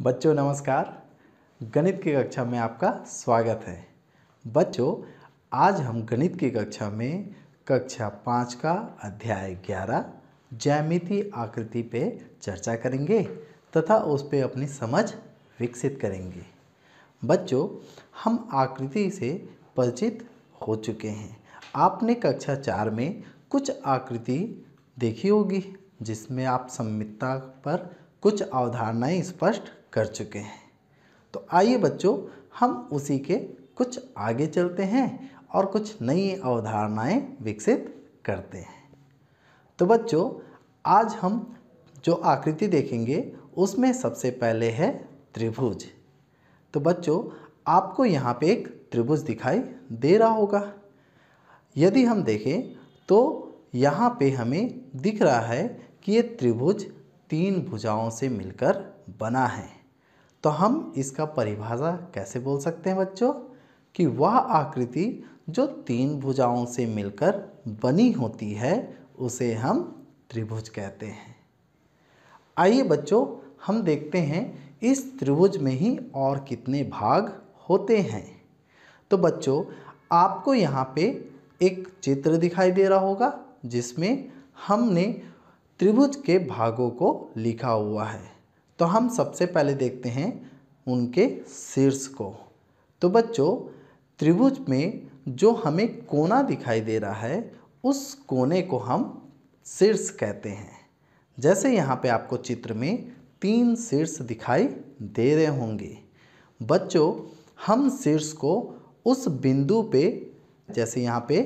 बच्चों नमस्कार गणित की कक्षा में आपका स्वागत है बच्चों आज हम गणित की कक्षा में कक्षा पाँच का अध्याय ग्यारह ज्यामिति आकृति पे चर्चा करेंगे तथा उस पर अपनी समझ विकसित करेंगे बच्चों हम आकृति से परिचित हो चुके हैं आपने कक्षा चार में कुछ आकृति देखी होगी जिसमें आप सम्मितता पर कुछ अवधारणाएं स्पष्ट कर चुके हैं तो आइए बच्चों हम उसी के कुछ आगे चलते हैं और कुछ नई अवधारणाएं विकसित करते हैं तो बच्चों आज हम जो आकृति देखेंगे उसमें सबसे पहले है त्रिभुज तो बच्चों आपको यहाँ पे एक त्रिभुज दिखाई दे रहा होगा यदि हम देखें तो यहाँ पे हमें दिख रहा है कि ये त्रिभुज तीन भुजाओं से मिलकर बना है तो हम इसका परिभाषा कैसे बोल सकते हैं बच्चों कि वह आकृति जो तीन भुजाओं से मिलकर बनी होती है उसे हम त्रिभुज कहते हैं आइए बच्चों हम देखते हैं इस त्रिभुज में ही और कितने भाग होते हैं तो बच्चों आपको यहाँ पे एक चित्र दिखाई दे रहा होगा जिसमें हमने त्रिभुज के भागों को लिखा हुआ है तो हम सबसे पहले देखते हैं उनके शीर्ष को तो बच्चों त्रिभुज में जो हमें कोना दिखाई दे रहा है उस कोने को हम शीर्ष कहते हैं जैसे यहाँ पे आपको चित्र में तीन शीर्ष दिखाई दे रहे होंगे बच्चों हम शीर्ष को उस बिंदु पे जैसे यहाँ पे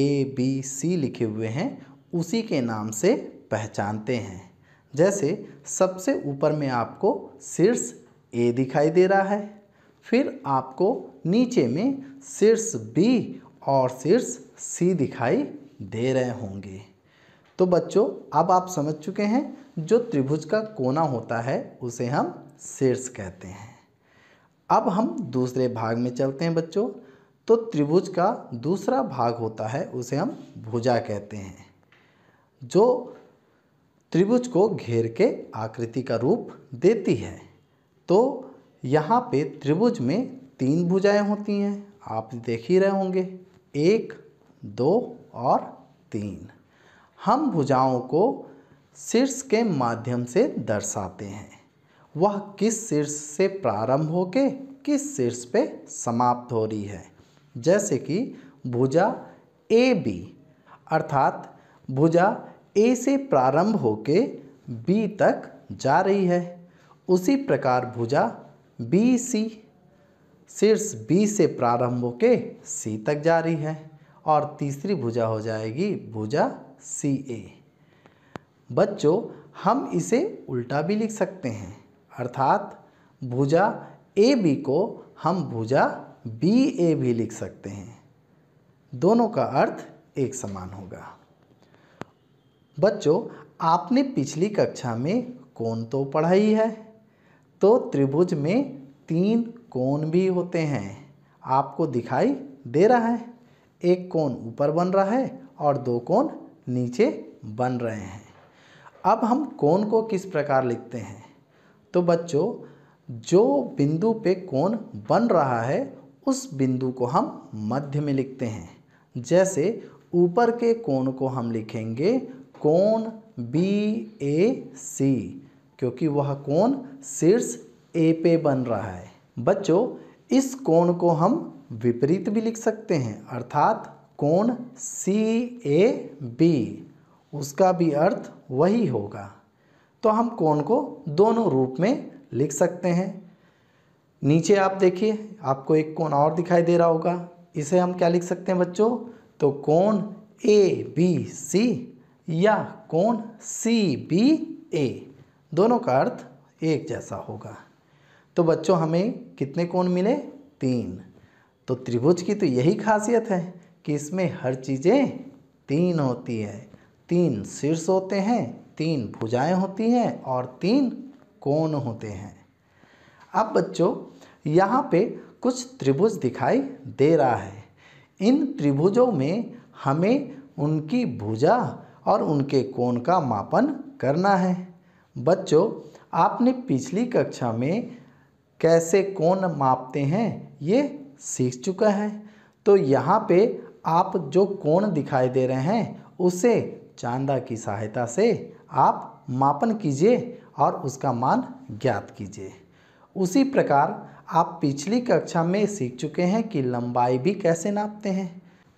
ए बी सी लिखे हुए हैं उसी के नाम से पहचानते हैं जैसे सबसे ऊपर में आपको शीर्ष ए दिखाई दे रहा है फिर आपको नीचे में शीर्ष बी और शीर्ष सी दिखाई दे रहे होंगे तो बच्चों अब आप समझ चुके हैं जो त्रिभुज का कोना होता है उसे हम शीर्ष कहते हैं अब हम दूसरे भाग में चलते हैं बच्चों तो त्रिभुज का दूसरा भाग होता है उसे हम भुजा कहते हैं जो त्रिभुज को घेर के आकृति का रूप देती है तो यहाँ पे त्रिभुज में तीन भुजाएं होती हैं आप देख ही रहे होंगे एक दो और तीन हम भुजाओं को शीर्ष के माध्यम से दर्शाते हैं वह किस शीर्ष से प्रारंभ हो के किस शीर्ष पे समाप्त हो रही है जैसे कि भुजा ए बी अर्थात भुजा ए से प्रारंभ होके बी तक जा रही है उसी प्रकार भुजा बी सी शीर्ष बी से प्रारंभ होके सी तक जा रही है और तीसरी भुजा हो जाएगी भुजा सी ए बच्चों हम इसे उल्टा भी लिख सकते हैं अर्थात भुजा ए बी को हम भुजा बी ए भी लिख सकते हैं दोनों का अर्थ एक समान होगा बच्चों आपने पिछली कक्षा में कोण तो पढ़ाई है तो त्रिभुज में तीन कोण भी होते हैं आपको दिखाई दे रहा है एक कोण ऊपर बन रहा है और दो कोण नीचे बन रहे हैं अब हम कोण को किस प्रकार लिखते हैं तो बच्चों जो बिंदु पे कोण बन रहा है उस बिंदु को हम मध्य में लिखते हैं जैसे ऊपर के कोण को हम लिखेंगे कोण बी ए सी क्योंकि वह कोण शीर्ष ए पे बन रहा है बच्चों इस कोण को हम विपरीत भी लिख सकते हैं अर्थात कोण सी ए बी उसका भी अर्थ वही होगा तो हम कोण को दोनों रूप में लिख सकते हैं नीचे आप देखिए आपको एक कोण और दिखाई दे रहा होगा इसे हम क्या लिख सकते हैं बच्चों तो कोण ए बी सी या कोण सी बी ए दोनों का अर्थ एक जैसा होगा तो बच्चों हमें कितने कोण मिले तीन तो त्रिभुज की तो यही खासियत है कि इसमें हर चीज़ें तीन होती है तीन शीर्ष होते हैं तीन भुजाएं होती हैं और तीन कोण होते हैं अब बच्चों यहाँ पे कुछ त्रिभुज दिखाई दे रहा है इन त्रिभुजों में हमें उनकी भुजा और उनके कोण का मापन करना है बच्चों आपने पिछली कक्षा में कैसे कोण मापते हैं ये सीख चुका है तो यहाँ पे आप जो कोण दिखाई दे रहे हैं उसे चांदा की सहायता से आप मापन कीजिए और उसका मान ज्ञात कीजिए उसी प्रकार आप पिछली कक्षा में सीख चुके हैं कि लंबाई भी कैसे नापते हैं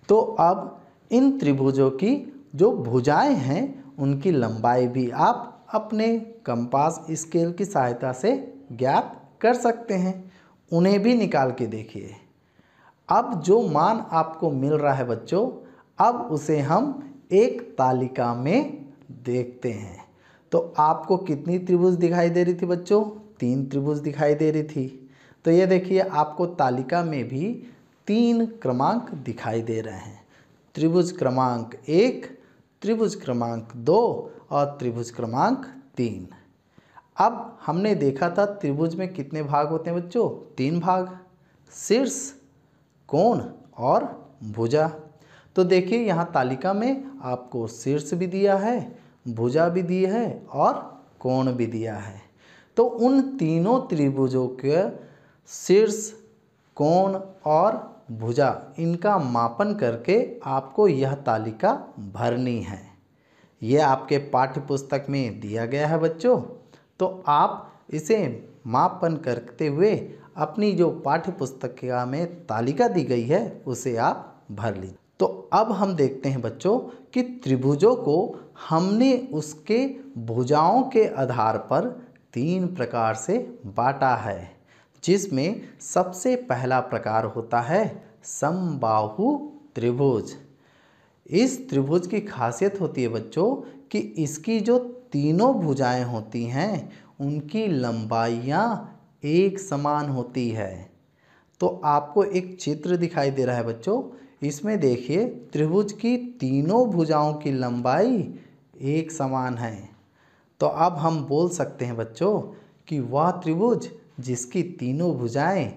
तो अब इन त्रिभुजों की जो भुजाएं हैं उनकी लंबाई भी आप अपने कंपास स्केल की सहायता से ज्ञात कर सकते हैं उन्हें भी निकाल के देखिए अब जो मान आपको मिल रहा है बच्चों अब उसे हम एक तालिका में देखते हैं तो आपको कितनी त्रिभुज दिखाई दे रही थी बच्चों तीन त्रिभुज दिखाई दे रही थी तो ये देखिए आपको तालिका में भी तीन क्रमांक दिखाई दे रहे हैं त्रिभुज क्रमांक एक त्रिभुज क्रमांक दो और त्रिभुज क्रमांक तीन अब हमने देखा था त्रिभुज में कितने भाग होते हैं बच्चों तीन भाग शीर्ष कोण और भुजा तो देखिए यहाँ तालिका में आपको शीर्ष भी दिया है भुजा भी दी है और कोण भी दिया है तो उन तीनों त्रिभुजों के शीर्ष कोण और भुजा इनका मापन करके आपको यह तालिका भरनी है यह आपके पाठ्य पुस्तक में दिया गया है बच्चों तो आप इसे मापन करते हुए अपनी जो पाठ्य पुस्तक में तालिका दी गई है उसे आप भर लीजिए तो अब हम देखते हैं बच्चों कि त्रिभुजों को हमने उसके भुजाओं के आधार पर तीन प्रकार से बांटा है जिसमें सबसे पहला प्रकार होता है समबाहु त्रिभुज इस त्रिभुज की खासियत होती है बच्चों कि इसकी जो तीनों भुजाएं होती हैं उनकी लंबाइयाँ एक समान होती है तो आपको एक चित्र दिखाई दे रहा है बच्चों इसमें देखिए त्रिभुज की तीनों भुजाओं की लंबाई एक समान है तो अब हम बोल सकते हैं बच्चों कि वह त्रिभुज जिसकी तीनों भुजाएं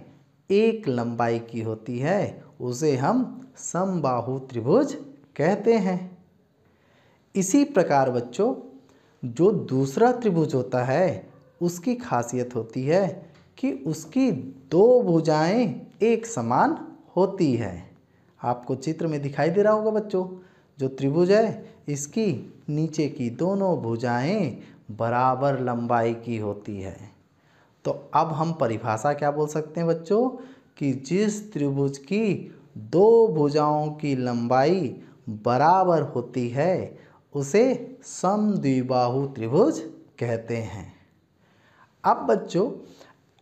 एक लंबाई की होती है उसे हम समबाहु त्रिभुज कहते हैं इसी प्रकार बच्चों जो दूसरा त्रिभुज होता है उसकी खासियत होती है कि उसकी दो भुजाएं एक समान होती है आपको चित्र में दिखाई दे रहा होगा बच्चों जो त्रिभुज है इसकी नीचे की दोनों भुजाएं बराबर लंबाई की होती है तो अब हम परिभाषा क्या बोल सकते हैं बच्चों कि जिस त्रिभुज की दो भुजाओं की लंबाई बराबर होती है उसे समद्विबाहु त्रिभुज कहते हैं अब बच्चों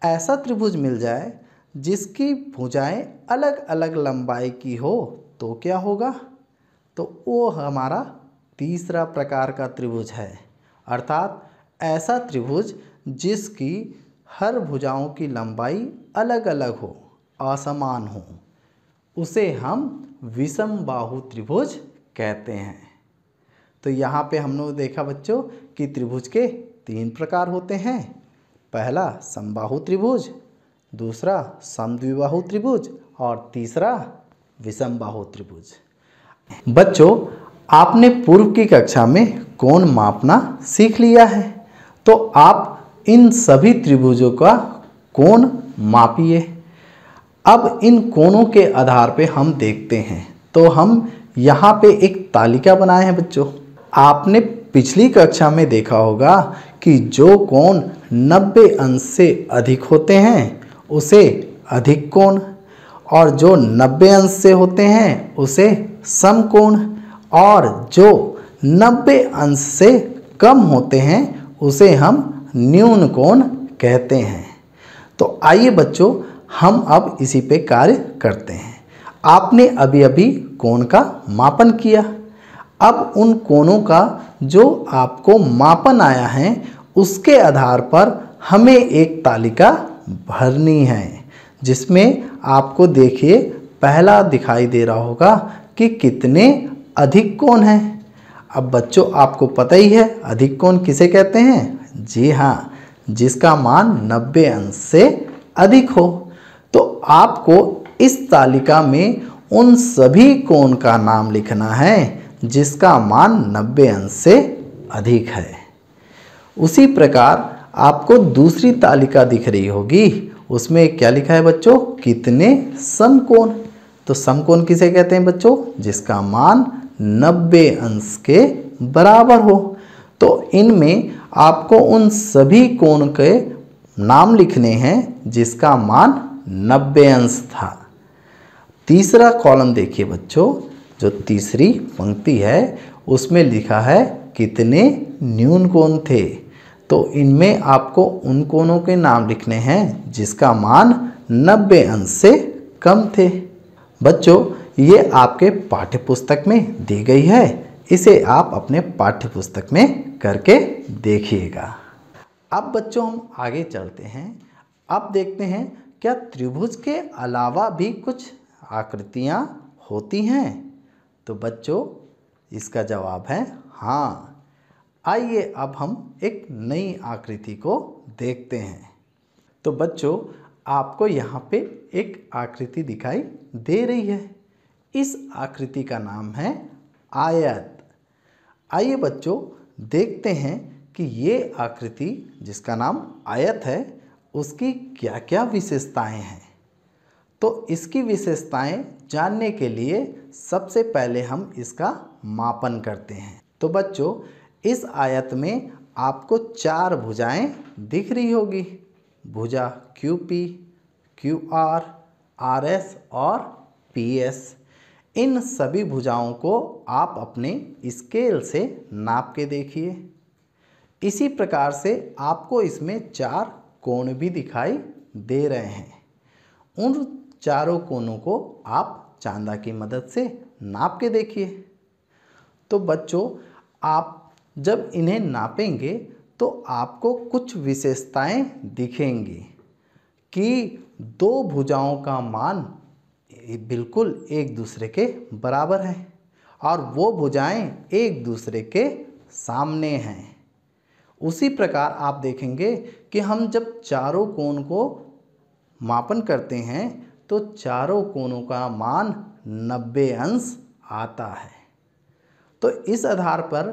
ऐसा त्रिभुज मिल जाए जिसकी भुजाएं अलग अलग लंबाई की हो तो क्या होगा तो वो हमारा तीसरा प्रकार का त्रिभुज है अर्थात ऐसा त्रिभुज जिसकी हर भुजाओं की लंबाई अलग अलग हो असमान हो उसे हम विषम बाहु त्रिभुज कहते हैं तो यहाँ पे हमने देखा बच्चों कि त्रिभुज के तीन प्रकार होते हैं पहला समबाहु त्रिभुज दूसरा समद्विबाहु त्रिभुज और तीसरा विषम बाहु त्रिभुज बच्चों आपने पूर्व की कक्षा में कोण मापना सीख लिया है तो आप इन सभी त्रिभुजों का कोण मापिए अब इन कोणों के आधार पे हम देखते हैं तो हम यहाँ पे एक तालिका बनाए हैं बच्चों आपने पिछली कक्षा में देखा होगा कि जो कोण 90 अंश से अधिक होते हैं उसे अधिक कोण और जो 90 अंश से होते हैं उसे सम कोण और जो 90 अंश से कम होते हैं उसे हम न्यून कोण कहते हैं तो आइए बच्चों हम अब इसी पे कार्य करते हैं आपने अभी अभी कोण का मापन किया अब उन कोणों का जो आपको मापन आया है उसके आधार पर हमें एक तालिका भरनी है जिसमें आपको देखिए पहला दिखाई दे रहा होगा कि कितने अधिक कोण हैं अब बच्चों आपको पता ही है अधिक कोण किसे कहते हैं जी हाँ जिसका मान 90 अंश से अधिक हो तो आपको इस तालिका में उन सभी कोण का नाम लिखना है जिसका मान 90 अंश से अधिक है उसी प्रकार आपको दूसरी तालिका दिख रही होगी उसमें क्या लिखा है बच्चों कितने समकोण तो समकोण किसे कहते हैं बच्चों जिसका मान 90 अंश के बराबर हो तो इनमें आपको उन सभी कोण के नाम लिखने हैं जिसका मान 90 अंश था तीसरा कॉलम देखिए बच्चों जो तीसरी पंक्ति है उसमें लिखा है कितने न्यून कोण थे तो इनमें आपको उन कोणों के नाम लिखने हैं जिसका मान 90 अंश से कम थे बच्चों ये आपके पाठ्य पुस्तक में दी गई है इसे आप अपने पाठ्य पुस्तक में करके देखिएगा अब बच्चों हम आगे चलते हैं अब देखते हैं क्या त्रिभुज के अलावा भी कुछ आकृतियाँ होती हैं तो बच्चों इसका जवाब है हाँ आइए अब हम एक नई आकृति को देखते हैं तो बच्चों आपको यहाँ पे एक आकृति दिखाई दे रही है इस आकृति का नाम है आयत आइए बच्चों देखते हैं कि ये आकृति जिसका नाम आयत है उसकी क्या क्या विशेषताएं हैं तो इसकी विशेषताएं जानने के लिए सबसे पहले हम इसका मापन करते हैं तो बच्चों इस आयत में आपको चार भुजाएं दिख रही होगी भुजा Q P Q R R S और पी एस इन सभी भुजाओं को आप अपने स्केल से नाप के देखिए इसी प्रकार से आपको इसमें चार कोण भी दिखाई दे रहे हैं उन चारों कोणों को आप चांदा की मदद से नाप के देखिए तो बच्चों आप जब इन्हें नापेंगे तो आपको कुछ विशेषताएं दिखेंगी कि दो भुजाओं का मान बिल्कुल एक दूसरे के बराबर हैं और वो भुजाएं एक दूसरे के सामने हैं उसी प्रकार आप देखेंगे कि हम जब चारों कोण को मापन करते हैं तो चारों कोणों का मान 90 अंश आता है तो इस आधार पर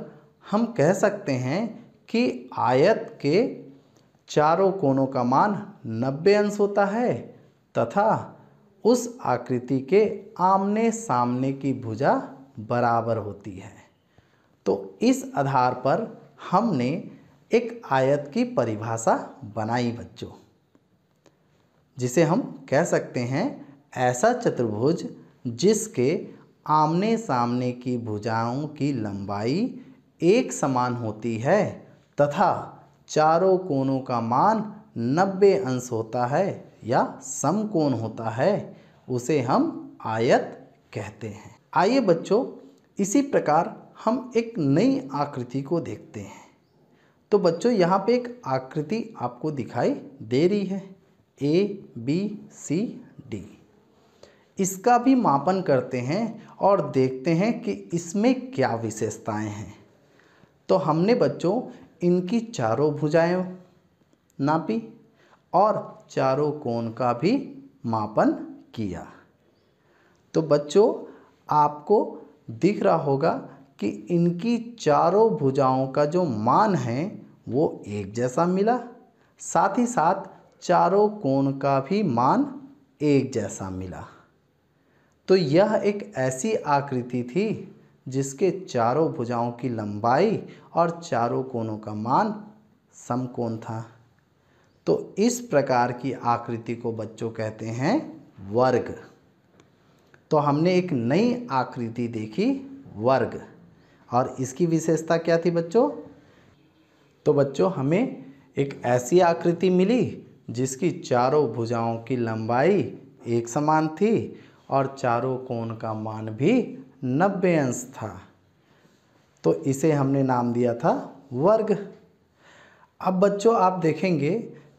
हम कह सकते हैं कि आयत के चारों कोणों का मान 90 अंश होता है तथा उस आकृति के आमने सामने की भुजा बराबर होती है तो इस आधार पर हमने एक आयत की परिभाषा बनाई बच्चों जिसे हम कह सकते हैं ऐसा चतुर्भुज जिसके आमने सामने की भुजाओं की लंबाई एक समान होती है तथा चारों कोणों का मान 90 अंश होता है या समकोण होता है उसे हम आयत कहते हैं आइए बच्चों इसी प्रकार हम एक नई आकृति को देखते हैं तो बच्चों यहाँ पे एक आकृति आपको दिखाई दे रही है ए बी सी डी इसका भी मापन करते हैं और देखते हैं कि इसमें क्या विशेषताएं हैं तो हमने बच्चों इनकी चारों भुजाएं नापी और चारों कोण का भी मापन किया तो बच्चों आपको दिख रहा होगा कि इनकी चारों भुजाओं का जो मान है वो एक जैसा मिला साथ ही साथ चारों कोण का भी मान एक जैसा मिला तो यह एक ऐसी आकृति थी जिसके चारों भुजाओं की लंबाई और चारों कोणों का मान समकोण था तो इस प्रकार की आकृति को बच्चों कहते हैं वर्ग तो हमने एक नई आकृति देखी वर्ग और इसकी विशेषता क्या थी बच्चों तो बच्चों हमें एक ऐसी आकृति मिली जिसकी चारों भुजाओं की लंबाई एक समान थी और चारों कोण का मान भी नब्बे अंश था तो इसे हमने नाम दिया था वर्ग अब बच्चों आप देखेंगे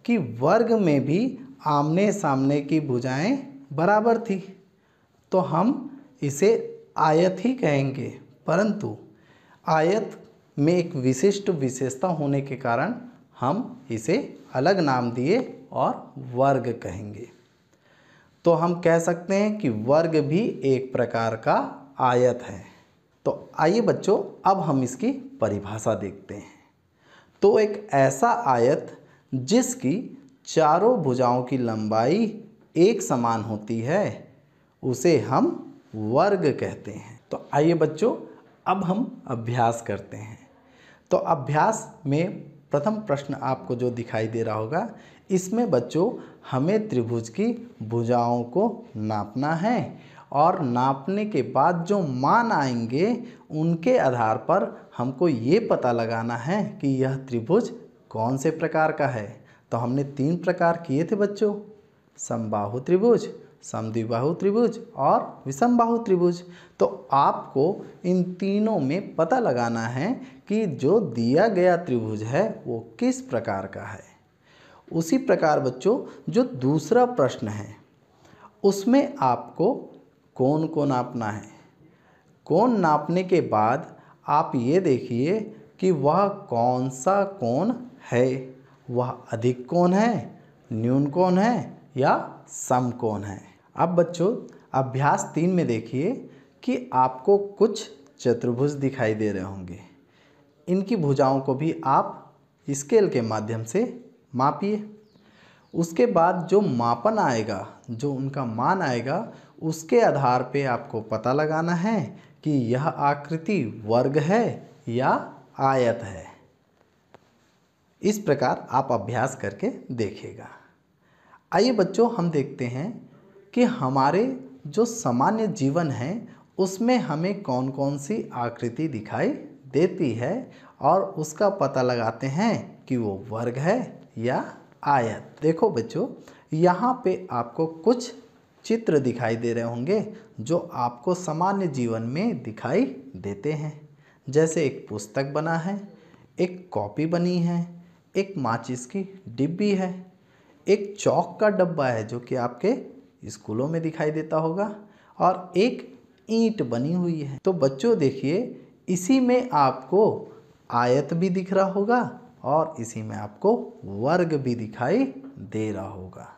कि वर्ग में भी आमने सामने की भुजाएं बराबर थी तो हम इसे आयत ही कहेंगे परंतु आयत में एक विशिष्ट विशेषता होने के कारण हम इसे अलग नाम दिए और वर्ग कहेंगे तो हम कह सकते हैं कि वर्ग भी एक प्रकार का आयत है तो आइए बच्चों अब हम इसकी परिभाषा देखते हैं तो एक ऐसा आयत जिसकी चारों भुजाओं की लंबाई एक समान होती है उसे हम वर्ग कहते हैं तो आइए बच्चों अब हम अभ्यास करते हैं तो अभ्यास में प्रथम प्रश्न आपको जो दिखाई दे रहा होगा इसमें बच्चों हमें त्रिभुज की भुजाओं को नापना है और नापने के बाद जो मान आएंगे उनके आधार पर हमको ये पता लगाना है कि यह त्रिभुज कौन से प्रकार का है तो हमने तीन प्रकार किए थे बच्चों समबाहु त्रिभुज समद्विबाहु त्रिभुज और विषमबाहु त्रिभुज तो आपको इन तीनों में पता लगाना है कि जो दिया गया त्रिभुज है वो किस प्रकार का है उसी प्रकार बच्चों जो दूसरा प्रश्न है उसमें आपको कौन को नापना है कौन नापने के बाद आप ये देखिए कि वह कौन सा कौन है वह अधिक कौन है न्यून कौन है या सम कौन है अब बच्चों अभ्यास तीन में देखिए कि आपको कुछ चतुर्भुज दिखाई दे रहे होंगे इनकी भुजाओं को भी आप स्केल के माध्यम से मापिए उसके बाद जो मापन आएगा जो उनका मान आएगा उसके आधार पे आपको पता लगाना है कि यह आकृति वर्ग है या आयत है इस प्रकार आप अभ्यास करके देखेगा आइए बच्चों हम देखते हैं कि हमारे जो सामान्य जीवन है उसमें हमें कौन कौन सी आकृति दिखाई देती है और उसका पता लगाते हैं कि वो वर्ग है या आयत देखो बच्चों यहाँ पे आपको कुछ चित्र दिखाई दे रहे होंगे जो आपको सामान्य जीवन में दिखाई देते हैं जैसे एक पुस्तक बना है एक कॉपी बनी है एक माचिस की डिब्बी है एक चौक का डब्बा है जो कि आपके स्कूलों में दिखाई देता होगा और एक ईंट बनी हुई है तो बच्चों देखिए इसी में आपको आयत भी दिख रहा होगा और इसी में आपको वर्ग भी दिखाई दे रहा होगा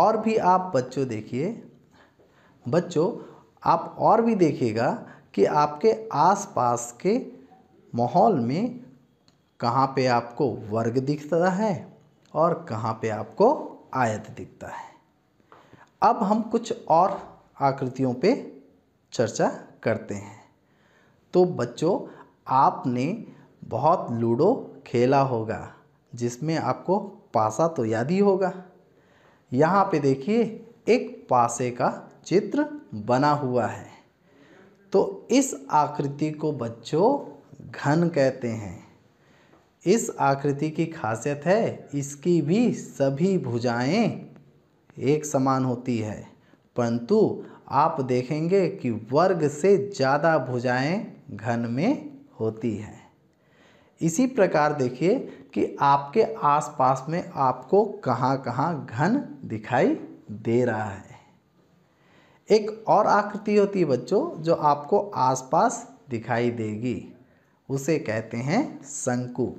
और भी आप बच्चों देखिए बच्चों आप और भी देखिएगा कि आपके आसपास के माहौल में कहाँ पे आपको वर्ग दिखता है और कहाँ पे आपको आयत दिखता है अब हम कुछ और आकृतियों पे चर्चा करते हैं तो बच्चों आपने बहुत लूडो खेला होगा जिसमें आपको पासा तो याद ही होगा यहाँ पे देखिए एक पासे का चित्र बना हुआ है तो इस आकृति को बच्चों घन कहते हैं इस आकृति की खासियत है इसकी भी सभी भुजाएं एक समान होती है परंतु आप देखेंगे कि वर्ग से ज़्यादा भुजाएं घन में होती हैं इसी प्रकार देखिए कि आपके आसपास में आपको कहाँ कहाँ घन दिखाई दे रहा है एक और आकृति होती है बच्चों जो आपको आसपास दिखाई देगी उसे कहते हैं शंकु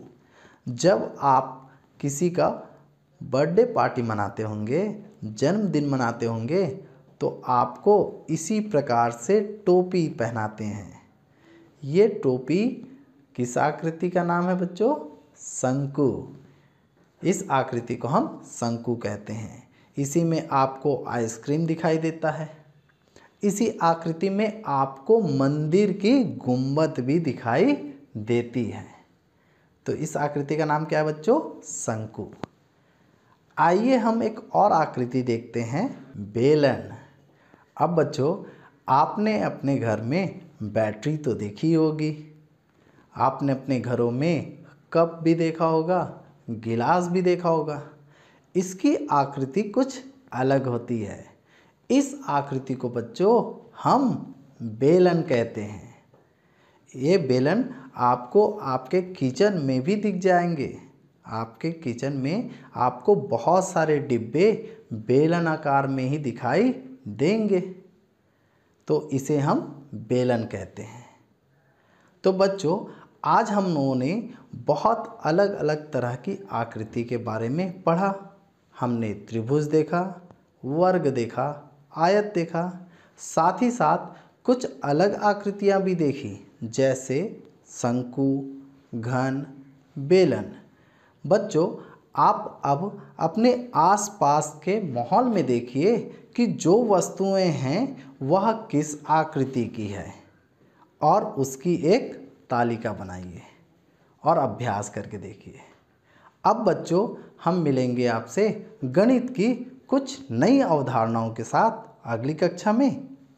जब आप किसी का बर्थडे पार्टी मनाते होंगे जन्मदिन मनाते होंगे तो आपको इसी प्रकार से टोपी पहनाते हैं ये टोपी किस आकृति का नाम है बच्चों शंकु इस आकृति को हम शंकु कहते हैं इसी में आपको आइसक्रीम दिखाई देता है इसी आकृति में आपको मंदिर की गुम्बद भी दिखाई देती है तो इस आकृति का नाम क्या है बच्चों शंकु आइए हम एक और आकृति देखते हैं बेलन अब बच्चों आपने अपने घर में बैटरी तो देखी होगी आपने अपने घरों में कप भी देखा होगा गिलास भी देखा होगा इसकी आकृति कुछ अलग होती है इस आकृति को बच्चों हम बेलन कहते हैं ये बेलन आपको आपके किचन में भी दिख जाएंगे आपके किचन में आपको बहुत सारे डिब्बे बेलन आकार में ही दिखाई देंगे तो इसे हम बेलन कहते हैं तो बच्चों आज हम लोगों ने बहुत अलग अलग तरह की आकृति के बारे में पढ़ा हमने त्रिभुज देखा वर्ग देखा आयत देखा साथ ही साथ कुछ अलग आकृतियाँ भी देखी जैसे शंकु घन बेलन बच्चों आप अब अपने आसपास के माहौल में देखिए कि जो वस्तुएं हैं वह किस आकृति की है और उसकी एक तालिका बनाइए और अभ्यास करके देखिए अब बच्चों हम मिलेंगे आपसे गणित की कुछ नई अवधारणाओं के साथ अगली कक्षा में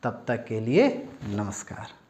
तब तक के लिए नमस्कार